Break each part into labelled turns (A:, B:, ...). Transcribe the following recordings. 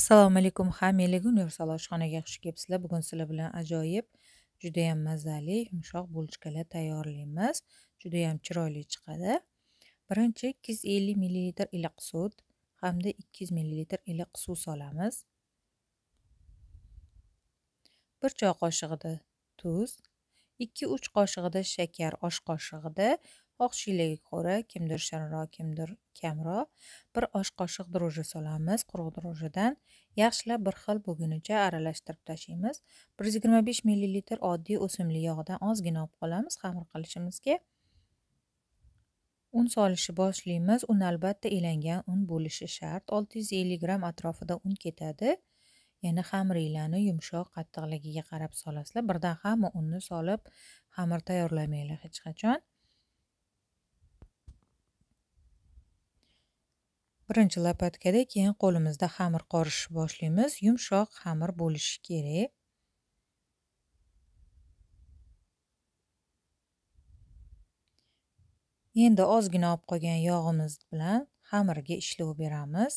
A: assalomu alaykum hammaga universal oshxonaga xush kelibsizlar bugun sizlar bilan ajoyib judayam mazali yumshoq bulochkalar tayyorlaymiz judayam chiroyli chiqadi birinchi ikki yuz ellik millilitr iliq sut hamda ikki yuz millilitr iliq suv solamiz bir choy qoshig'ida tuz ikki uch qoshig'ida shakar osh qoshig'ida oq shiylaga ko'ra kimdir shirinroq kimdir kamroq bir osh qoshiq dro'ja solamiz quruq dro'jadan yaxshilab bir xil bo'lgunicha aralashtirib tashlaymiz bir yuz yigirma besh millilitr oddiy o'simlik yog'idan ozgina olib qolamiz xamir qilishimizga un solishni boshlaymiz un albatta elangan un bo'lishi shart olti yuz ellik gramm atrofida un ketadi ya'ni xamiringlarni yumshoq qattiqligiga qarab solasizlar birdan hamma unni solib xamir tayyorlamanglar hech qachon birinchi lopatkada keyin qo'limizda xamir qorishni boshlaymiz yumshoq xamir bo'lishi kerak endi ozgina olib qolgan yog'imiz bilan xamirga ishlov beramiz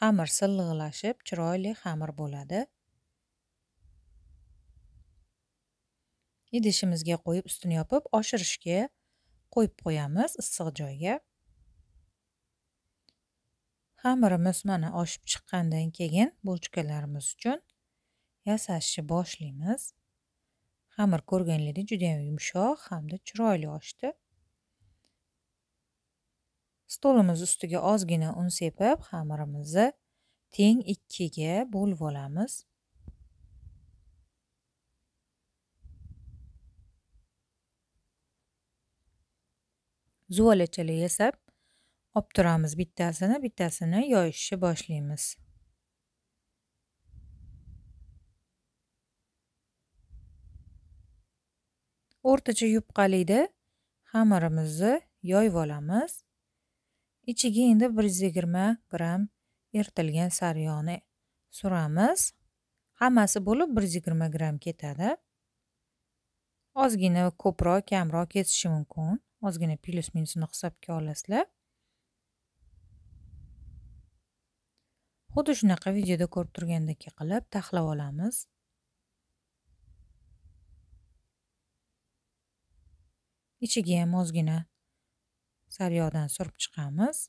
A: xamir silliqlashib chiroyli xamir bo'ladi idishimizga qo'yib ustini yopib oshirishga qo'yib qo'yamiz issiq joyga Xamirimiz mana oshib chiqqandan keyin bo'lchkalarimiz uchun yasashni boshlaymiz. Xamir ko'rganlaringizdek juda ham yumshoq hamda chiroyli oshdi. Stolimiz ustiga ozgina un sepib, xamirimizni teng ikkiga bo'lib olamiz. Zuvalachala yasab, olib turamiz bittasini bittasini yoyishni boshlaymiz o'rtacha yupqalida xamirimizni yoyib olamiz ichiga endi bir yuz yigirma gramm eritilgan sariyoni suramiz hammasi bo'lib bir yuz yigirma gramm ketadi ozgina ko'proq kamroq ketishi mumkin ozgina plyus minusini hisobga olasizlar xuddi shunaqa videoda ko'rib turgandek qilib taxlab olamiz ichiga ham ozgina sariyog'dan surib chiqamiz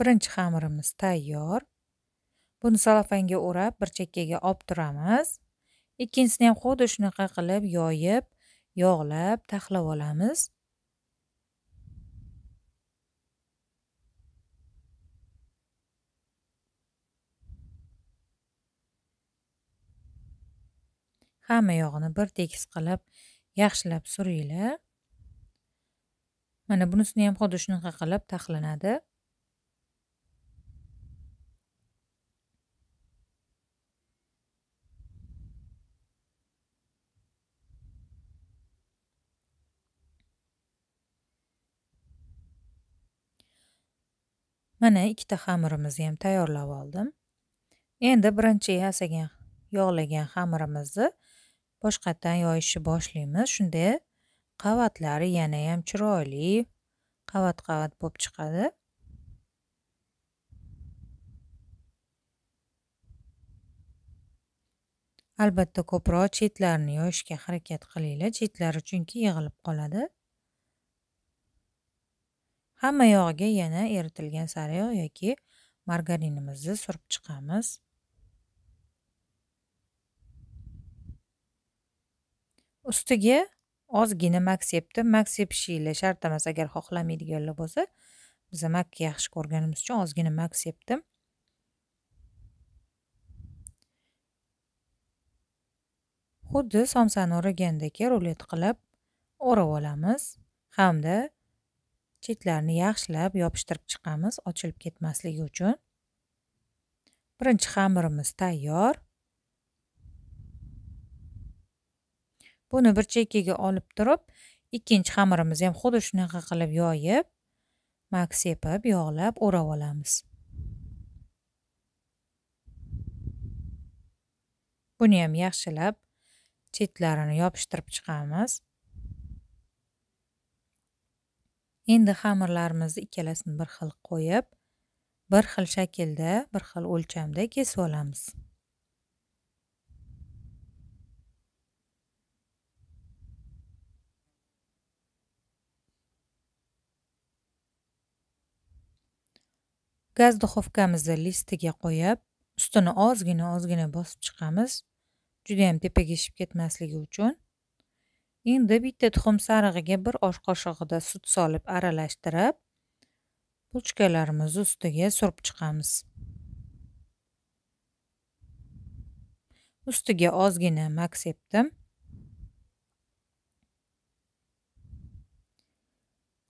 A: birinchi xamirimiz tayyor buni salofanga o'rab bir chekkaga olib turamiz ikkinchisini ham xuddi shunaqa qilib yoyib yog'lab taxlab olamiz hamma yog'ini bir tekis qilib yaxshilab suringlar mana bunisini ham xuddi shunaqa qilib taxlanadi mana ikkita xamirimizni ham tayyorlab oldim endi birinchi yasagan yog'lagan xamirimizni boshqatdan yoyishni boshlaymiz shunda qavatlari yana ham chiroyli qavat qavat bo'lib chiqadi albatta ko'proq chetlarini yoyishga harakat qilinglar chetlari chunki yig'ilib qoladi hamma yog'iga yana eritilgan sariyog' yoki margarinimizni surib chiqamiz ustiga ozgina mak sepdi mak sepishinglar shart emas agar xohlamaydiganlar bo'lsa biza makni yaxshi ko'rganimiz uchun ozgina mak sepdim xuddi somsani o'ragandek rulet qilib o'rab olamiz hamda chetlarini yaxshilab yopishtirib chiqamiz ochilib ketmasligi uchun birinchi xamirimiz tayyor buni bir chekkaga olib turib ikkinchi xamirimizni ham xuddi shunaqa qilib yoyib mak sepib yog'lab o'rab olamiz buni ham yaxshilab chetlarini yopishtirib chiqamiz endi xamirlarimizni ikkalasini bir xil qo'yib bir xil shaklda bir xil o'lchamda kesib olamiz gaz duxovkamizni listiga qo'yib ustini ozgina ozgina bosib chiqamiz ham tepaga shishib ketmasligi uchun endi bitta tuxum sarig'iga bir osh qoshig'ida sut solib aralashtirib puchkalarimizni ustiga surib chiqamiz ustiga ozgina mak sepdim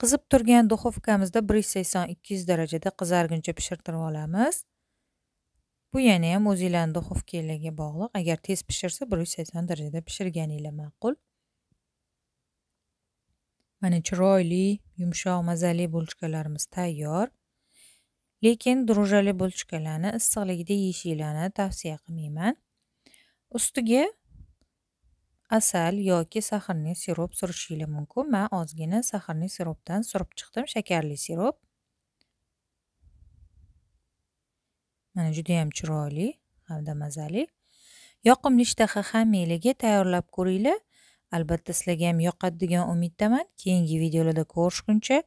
A: qizib turgan duxovkamizda bir yuz sakson ikki yuz darajada qizarguncha pishirtirib olamiz bu yana ham o'zinglarni duxovkanglarga bog'liq agar tez pishirsa bir yuz sakson darajada pishirganinglar ma'qul mana chiroyli yumshoq mazali bo'lchkalarimiz tayyor lekin drujali bo'lchkalarni issiqligida yeyishinglarni tavsiya qilmayman ustiga asal yoki saxarli sirop surishinglar mumkin man ozgina saxarli siropdan surib chiqdim shakarli sirop mana judayam chiroyli hamda mazali yoqimli ishtaha hammanglarga tayyorlab ko'ringlar albatta sizlarga ham yoqadi degan umiddaman keyingi videolarda ko'rishguncha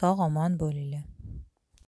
A: sog' omon bo'linglar